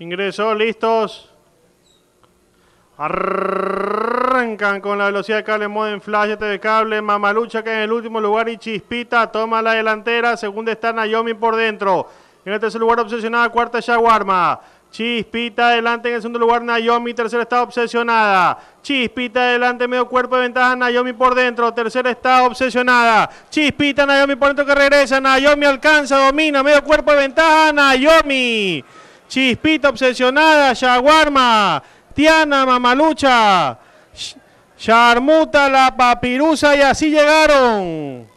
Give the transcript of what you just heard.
Ingresó, listos. Arrancan con la velocidad de cable en Flash este de cable. Mamalucha que en el último lugar y Chispita toma la delantera. Segunda está Naomi por dentro. En el tercer lugar obsesionada, cuarta Shawarma. Chispita adelante en el segundo lugar Naomi, tercera está obsesionada. Chispita adelante, medio cuerpo de ventaja Naomi por dentro, tercera está obsesionada. Chispita Naomi por dentro que regresa, Naomi alcanza, domina, medio cuerpo de ventaja Naomi. Chispita obsesionada, Yaguarma, Tiana Mamalucha, Sharmuta, la papirusa y así llegaron.